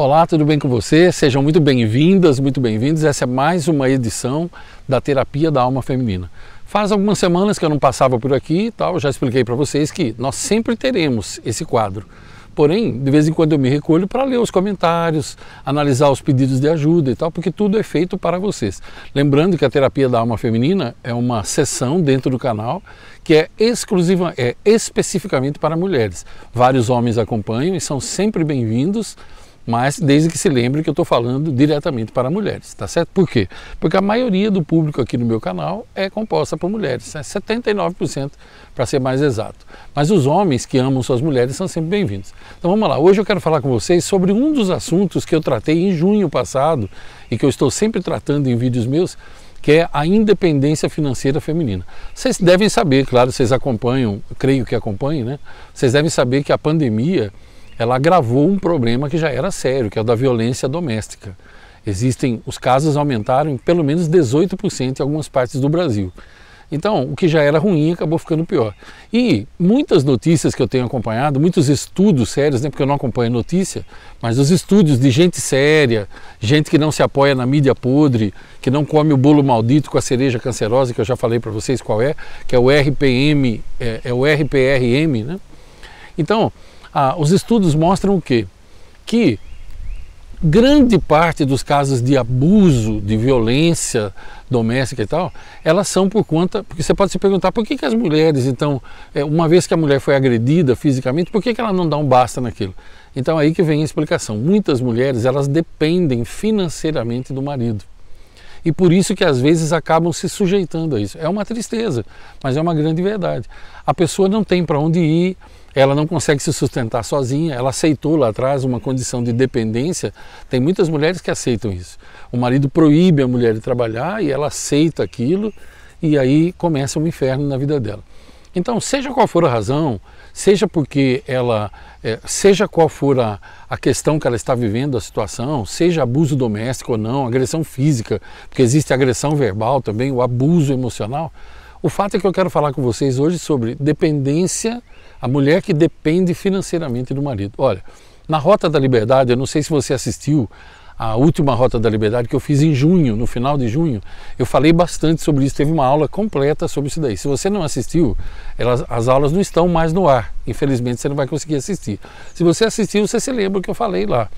Olá, tudo bem com você? Sejam muito bem-vindas, muito bem-vindos. Essa é mais uma edição da Terapia da Alma Feminina. Faz algumas semanas que eu não passava por aqui e tal, já expliquei para vocês que nós sempre teremos esse quadro. Porém, de vez em quando eu me recolho para ler os comentários, analisar os pedidos de ajuda e tal, porque tudo é feito para vocês. Lembrando que a terapia da alma feminina é uma sessão dentro do canal que é exclusiva, é especificamente para mulheres. Vários homens acompanham e são sempre bem-vindos mas desde que se lembre que eu estou falando diretamente para mulheres, tá certo? Por quê? Porque a maioria do público aqui no meu canal é composta por mulheres, né? 79% para ser mais exato. Mas os homens que amam suas mulheres são sempre bem-vindos. Então vamos lá, hoje eu quero falar com vocês sobre um dos assuntos que eu tratei em junho passado e que eu estou sempre tratando em vídeos meus, que é a independência financeira feminina. Vocês devem saber, claro, vocês acompanham, creio que acompanhem, né? Vocês devem saber que a pandemia ela agravou um problema que já era sério, que é o da violência doméstica. Existem, os casos aumentaram em pelo menos 18% em algumas partes do Brasil. Então, o que já era ruim acabou ficando pior. E muitas notícias que eu tenho acompanhado, muitos estudos sérios, né, porque eu não acompanho notícia, mas os estudos de gente séria, gente que não se apoia na mídia podre, que não come o bolo maldito com a cereja cancerosa, que eu já falei para vocês qual é, que é o RPM, é, é o RPRM, né? Então, ah, os estudos mostram o quê? Que grande parte dos casos de abuso, de violência doméstica e tal, elas são por conta. Porque você pode se perguntar por que, que as mulheres, então, é, uma vez que a mulher foi agredida fisicamente, por que, que ela não dá um basta naquilo? Então é aí que vem a explicação. Muitas mulheres elas dependem financeiramente do marido e por isso que às vezes acabam se sujeitando a isso. É uma tristeza, mas é uma grande verdade. A pessoa não tem para onde ir, ela não consegue se sustentar sozinha, ela aceitou lá atrás uma condição de dependência. Tem muitas mulheres que aceitam isso. O marido proíbe a mulher de trabalhar e ela aceita aquilo e aí começa um inferno na vida dela. Então, seja qual for a razão, seja porque ela, é, seja qual for a, a questão que ela está vivendo, a situação, seja abuso doméstico ou não, agressão física, porque existe agressão verbal também, o abuso emocional, o fato é que eu quero falar com vocês hoje sobre dependência, a mulher que depende financeiramente do marido. Olha, na Rota da Liberdade, eu não sei se você assistiu, a última Rota da Liberdade que eu fiz em junho, no final de junho, eu falei bastante sobre isso, teve uma aula completa sobre isso daí. Se você não assistiu, elas, as aulas não estão mais no ar, infelizmente você não vai conseguir assistir. Se você assistiu, você se lembra o que eu falei lá.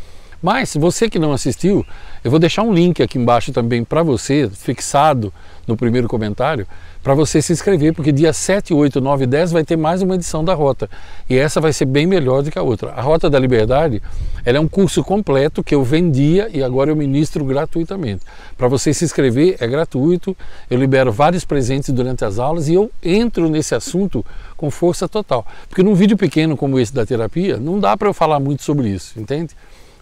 Mas você que não assistiu, eu vou deixar um link aqui embaixo também para você, fixado no primeiro comentário, para você se inscrever, porque dia 7, 8, 9 e 10 vai ter mais uma edição da Rota. E essa vai ser bem melhor do que a outra. A Rota da Liberdade ela é um curso completo que eu vendia e agora eu ministro gratuitamente. Para você se inscrever, é gratuito, eu libero vários presentes durante as aulas e eu entro nesse assunto com força total. Porque num vídeo pequeno como esse da terapia, não dá para eu falar muito sobre isso, entende?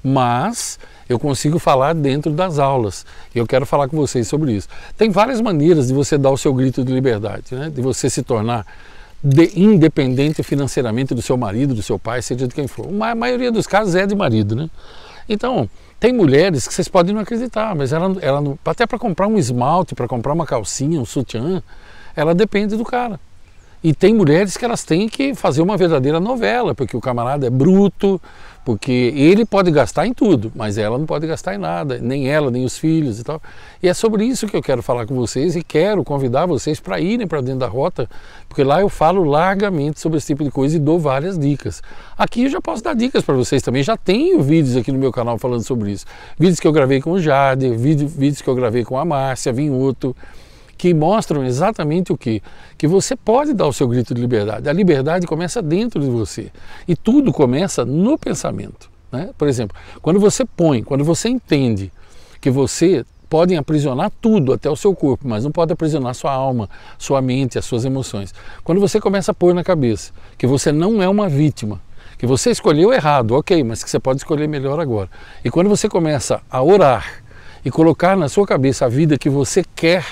mas eu consigo falar dentro das aulas. e Eu quero falar com vocês sobre isso. Tem várias maneiras de você dar o seu grito de liberdade, né? de você se tornar de, independente financeiramente do seu marido, do seu pai, seja de quem for. A maioria dos casos é de marido, né? Então, tem mulheres que vocês podem não acreditar, mas ela, ela até para comprar um esmalte, para comprar uma calcinha, um sutiã, ela depende do cara. E tem mulheres que elas têm que fazer uma verdadeira novela, porque o camarada é bruto, porque ele pode gastar em tudo, mas ela não pode gastar em nada, nem ela, nem os filhos e tal. E é sobre isso que eu quero falar com vocês e quero convidar vocês para irem para dentro da rota, porque lá eu falo largamente sobre esse tipo de coisa e dou várias dicas. Aqui eu já posso dar dicas para vocês também, já tenho vídeos aqui no meu canal falando sobre isso. Vídeos que eu gravei com o Jade, vídeos que eu gravei com a Márcia Vinhoto, que mostram exatamente o que? Que você pode dar o seu grito de liberdade. A liberdade começa dentro de você e tudo começa no pensamento. Né? Por exemplo, quando você põe, quando você entende que você pode aprisionar tudo, até o seu corpo, mas não pode aprisionar sua alma, sua mente, as suas emoções. Quando você começa a pôr na cabeça que você não é uma vítima, que você escolheu errado, ok, mas que você pode escolher melhor agora. E quando você começa a orar e colocar na sua cabeça a vida que você quer,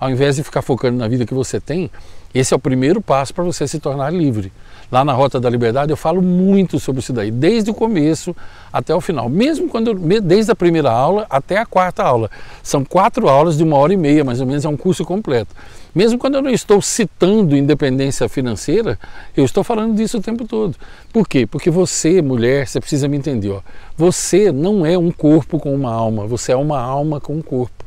ao invés de ficar focando na vida que você tem, esse é o primeiro passo para você se tornar livre. Lá na Rota da Liberdade eu falo muito sobre isso daí, desde o começo até o final, mesmo quando eu, desde a primeira aula até a quarta aula. São quatro aulas de uma hora e meia, mais ou menos, é um curso completo. Mesmo quando eu não estou citando independência financeira, eu estou falando disso o tempo todo. Por quê? Porque você, mulher, você precisa me entender. Ó, você não é um corpo com uma alma, você é uma alma com um corpo.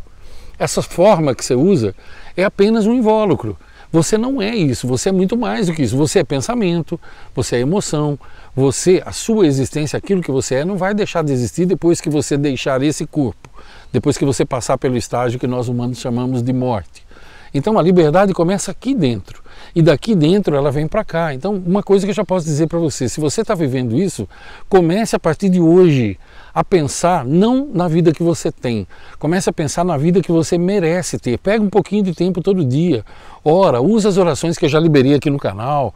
Essa forma que você usa é apenas um invólucro. Você não é isso, você é muito mais do que isso. Você é pensamento, você é emoção, você, a sua existência, aquilo que você é, não vai deixar de existir depois que você deixar esse corpo, depois que você passar pelo estágio que nós humanos chamamos de morte. Então a liberdade começa aqui dentro e daqui dentro ela vem para cá. Então, uma coisa que eu já posso dizer para você: se você está vivendo isso, comece a partir de hoje a pensar não na vida que você tem, comece a pensar na vida que você merece ter. Pega um pouquinho de tempo todo dia, ora, usa as orações que eu já liberei aqui no canal,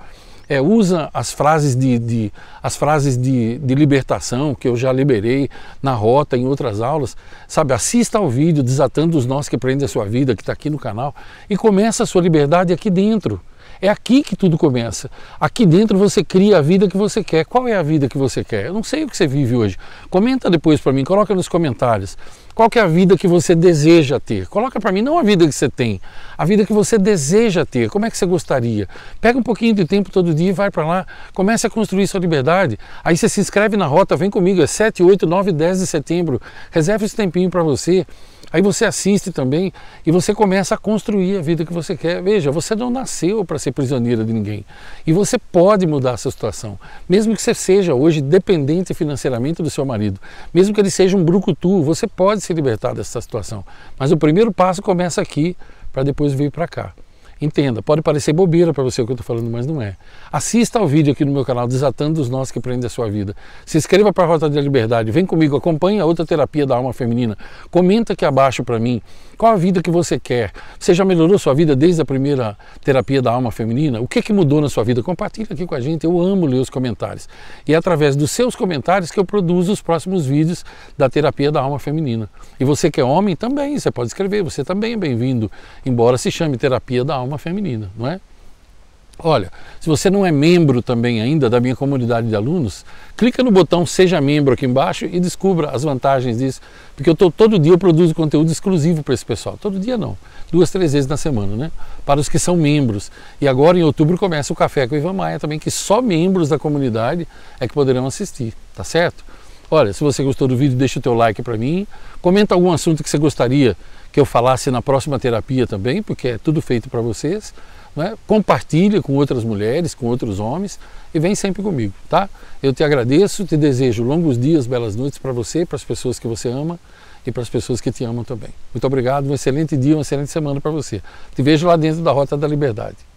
é, usa as frases, de, de as frases de, de, libertação que eu já liberei na rota, em outras aulas, sabe? Assista ao vídeo Desatando os Nós que Prendem a Sua Vida, que está aqui no canal, e começa a sua liberdade aqui dentro. É aqui que tudo começa. Aqui dentro você cria a vida que você quer. Qual é a vida que você quer? Eu não sei o que você vive hoje. Comenta depois para mim, coloca nos comentários. Qual é a vida que você deseja ter? Coloca para mim não a vida que você tem, a vida que você deseja ter. Como é que você gostaria? Pega um pouquinho de tempo todo dia e vai para lá, comece a construir sua liberdade. Aí você se inscreve na rota, vem comigo, é 7, 8, 9, 10 de setembro. Reserve esse tempinho para você. Aí você assiste também e você começa a construir a vida que você quer. Veja, você não nasceu para ser ser prisioneira de ninguém. E você pode mudar essa situação. Mesmo que você seja hoje dependente financeiramente do seu marido, mesmo que ele seja um brucutu, você pode se libertar dessa situação. Mas o primeiro passo começa aqui para depois vir para cá. Entenda, pode parecer bobeira para você o que eu estou falando, mas não é. Assista ao vídeo aqui no meu canal Desatando os Nós que Prendem a Sua Vida. Se inscreva para a Rota da Liberdade, vem comigo, acompanhe a outra terapia da alma feminina. Comenta aqui abaixo para mim qual a vida que você quer. Você já melhorou sua vida desde a primeira terapia da alma feminina? O que, que mudou na sua vida? Compartilha aqui com a gente, eu amo ler os comentários. E é através dos seus comentários que eu produzo os próximos vídeos da terapia da alma feminina. E você que é homem também, você pode escrever, você também é bem-vindo, embora se chame terapia da alma alma feminina, não é? Olha, se você não é membro também ainda da minha comunidade de alunos, clica no botão Seja Membro aqui embaixo e descubra as vantagens disso, porque eu tô, todo dia eu produzo conteúdo exclusivo para esse pessoal. Todo dia não, duas, três vezes na semana, né? Para os que são membros. E agora em outubro começa o Café com o Ivan Maia também, que só membros da comunidade é que poderão assistir, tá certo? Olha, se você gostou do vídeo, deixa o teu like para mim. Comenta algum assunto que você gostaria que eu falasse na próxima terapia também, porque é tudo feito para vocês. Né? Compartilha com outras mulheres, com outros homens e vem sempre comigo, tá? Eu te agradeço, te desejo longos dias, belas noites para você, para as pessoas que você ama e para as pessoas que te amam também. Muito obrigado, um excelente dia, uma excelente semana para você. Te vejo lá dentro da Rota da Liberdade.